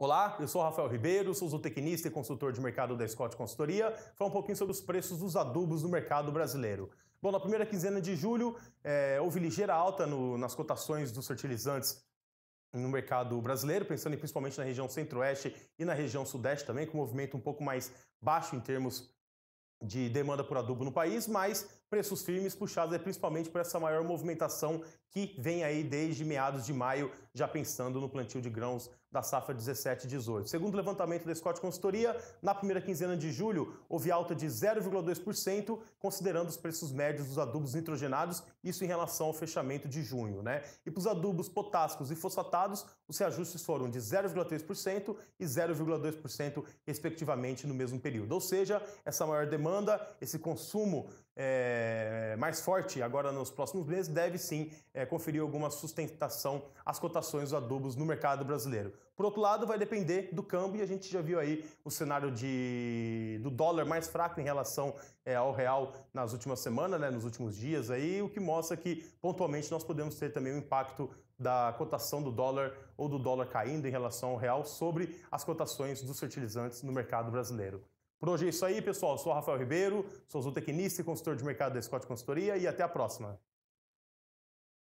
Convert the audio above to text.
Olá, eu sou Rafael Ribeiro, sou zootecnista e consultor de mercado da Scott Consultoria. Falar um pouquinho sobre os preços dos adubos no mercado brasileiro. Bom, na primeira quinzena de julho, é, houve ligeira alta no, nas cotações dos fertilizantes no mercado brasileiro, pensando principalmente na região centro-oeste e na região sudeste também, com um movimento um pouco mais baixo em termos de demanda por adubo no país, mas preços firmes puxados é principalmente por essa maior movimentação que vem aí desde meados de maio, já pensando no plantio de grãos da safra 17 e 18. Segundo o levantamento da Scott Consultoria, na primeira quinzena de julho houve alta de 0,2%, considerando os preços médios dos adubos nitrogenados, isso em relação ao fechamento de junho, né? E para os adubos potássicos e fosfatados, os reajustes foram de 0,3% e 0,2% respectivamente no mesmo período. Ou seja, essa maior demanda, esse consumo é, mais forte agora nos próximos meses, deve sim é, conferir alguma sustentação às cotações dos adubos no mercado brasileiro. Por outro lado, vai depender do câmbio e a gente já viu aí o cenário de, do dólar mais fraco em relação é, ao real nas últimas semanas, né, nos últimos dias, aí, o que mostra que pontualmente nós podemos ter também o um impacto da cotação do dólar ou do dólar caindo em relação ao real sobre as cotações dos fertilizantes no mercado brasileiro. Por hoje é isso aí, pessoal. Eu sou o Rafael Ribeiro, sou zootecnista e consultor de mercado da Scott Consultoria e até a próxima.